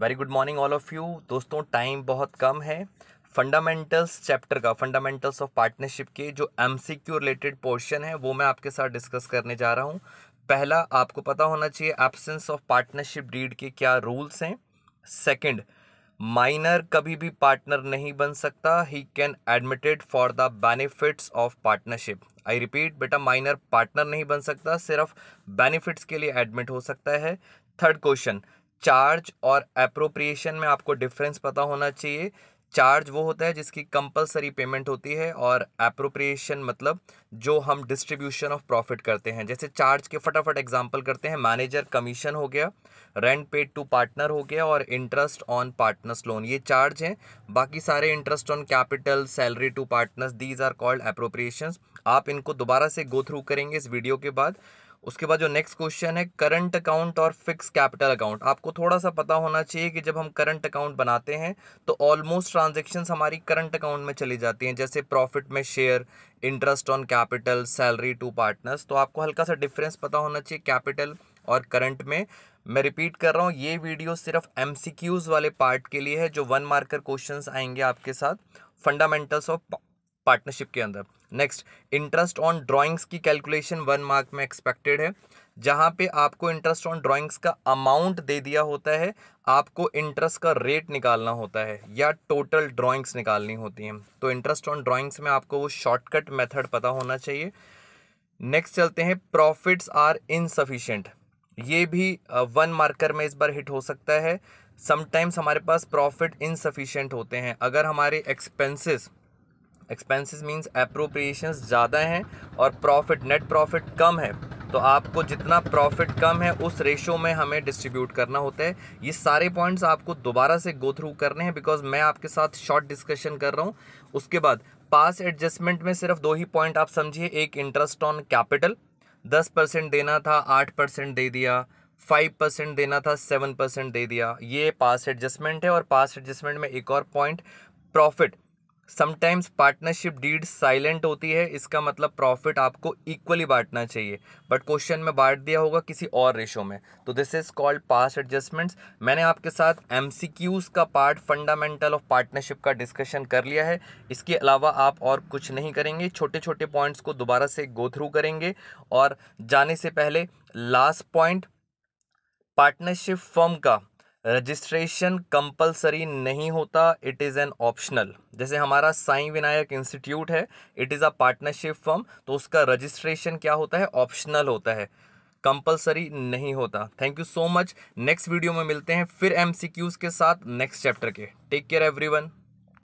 very good morning all of you दोस्तों time बहुत कम है फंडामेंटल्स चैप्टर का फंडामेंटल्स ऑफ पार्टनरशिप के जो एम रिलेटेड पोर्शन है वो मैं आपके साथ डिस्कस करने जा रहा हूँ पहला आपको पता होना चाहिए एब्सेंस ऑफ पार्टनरशिप डीड के क्या रूल्स हैं सेकंड माइनर कभी भी पार्टनर नहीं बन सकता ही can admitted for the benefits of partnership I repeat बेटा माइनर पार्टनर नहीं बन सकता सिर्फ बेनिफिट्स के लिए एडमिट हो सकता है थर्ड क्वेश्चन चार्ज और अप्रोप्रिएशन में आपको डिफरेंस पता होना चाहिए चार्ज वो होता है जिसकी कंपलसरी पेमेंट होती है और अप्रोप्रिएशन मतलब जो हम डिस्ट्रीब्यूशन ऑफ प्रॉफिट करते हैं जैसे चार्ज के फटाफट एग्जांपल करते हैं मैनेजर कमीशन हो गया रेंट पेड टू पार्टनर हो गया और इंटरेस्ट ऑन पार्टनर्स लोन ये चार्ज हैं बाकी सारे interest on capital salary to partners these are called appropriation आप इनको दोबारा से गो थ्रू करेंगे इस वीडियो के बाद उसके बाद जो नेक्स्ट क्वेश्चन है करंट अकाउंट और फिक्स कैपिटल अकाउंट आपको थोड़ा सा पता होना चाहिए कि जब हम करंट अकाउंट बनाते हैं तो ऑलमोस्ट ट्रांजेक्शन्स हमारी करंट अकाउंट में चली जाती हैं जैसे प्रॉफिट में share interest on capital salary to partners तो आपको हल्का सा डिफरेंस पता होना चाहिए कैपिटल और करंट में मैं रिपीट कर रहा हूँ ये वीडियो सिर्फ एम वाले पार्ट के लिए है जो वन मार्कर क्वेश्चन आएंगे आपके साथ फंडामेंटल्स ऑफ पार्टनरशिप के अंदर नेक्स्ट इंटरेस्ट ऑन ड्राइंग्स की कैलकुलेशन वन मार्क में एक्सपेक्टेड है जहाँ पे आपको इंटरेस्ट ऑन ड्राइंग्स का अमाउंट दे दिया होता है आपको इंटरेस्ट का रेट निकालना होता है या टोटल ड्राइंग्स निकालनी होती हैं तो इंटरेस्ट ऑन ड्राइंग्स में आपको वो शॉर्टकट मेथड पता होना चाहिए नेक्स्ट चलते हैं प्रॉफिट्स आर इनसफिशेंट ये भी वन मार्कर में इस बार हिट हो सकता है समटाइम्स हमारे पास प्रॉफिट इनसफिशेंट होते हैं अगर हमारे एक्सपेंसिस एक्सपेंसेस मींस अप्रोप्रिएशंस ज़्यादा हैं और प्रॉफिट नेट प्रॉफिट कम है तो आपको जितना प्रॉफिट कम है उस रेशो में हमें डिस्ट्रीब्यूट करना होता है ये सारे पॉइंट्स आपको दोबारा से गो थ्रू करने हैं बिकॉज मैं आपके साथ शॉर्ट डिस्कशन कर रहा हूँ उसके बाद पास एडजस्टमेंट में सिर्फ दो ही पॉइंट आप समझिए एक इंटरेस्ट ऑन कैपिटल दस परसेंट देना था आठ परसेंट दे दिया फाइव परसेंट देना था सेवन परसेंट दे दिया ये पास एडजस्टमेंट है और पास एडजस्टमेंट में एक और point profit sometimes partnership deed silent होती है इसका मतलब प्रॉफिट आपको इक्वली बांटना चाहिए बट क्वेश्चन में बांट दिया होगा किसी और रेशो में तो this is called past adjustments मैंने आपके साथ एम का पार्ट फंडामेंटल ऑफ पार्टनरशिप का डिस्कशन कर लिया है इसके अलावा आप और कुछ नहीं करेंगे छोटे छोटे पॉइंट्स को दोबारा से गो थ्रू करेंगे और जाने से पहले लास्ट पॉइंट पार्टनरशिप फर्म का रजिस्ट्रेशन कंपलसरी नहीं होता इट इज़ एन ऑप्शनल जैसे हमारा साई विनायक इंस्टीट्यूट है it is a partnership firm तो उसका रजिस्ट्रेशन क्या होता है ऑप्शनल होता है कंपलसरी नहीं होता thank you so much next video में मिलते हैं फिर एमसीक्यूज़ के साथ नेक्स्ट चैप्टर के टेक केयर एवरीवन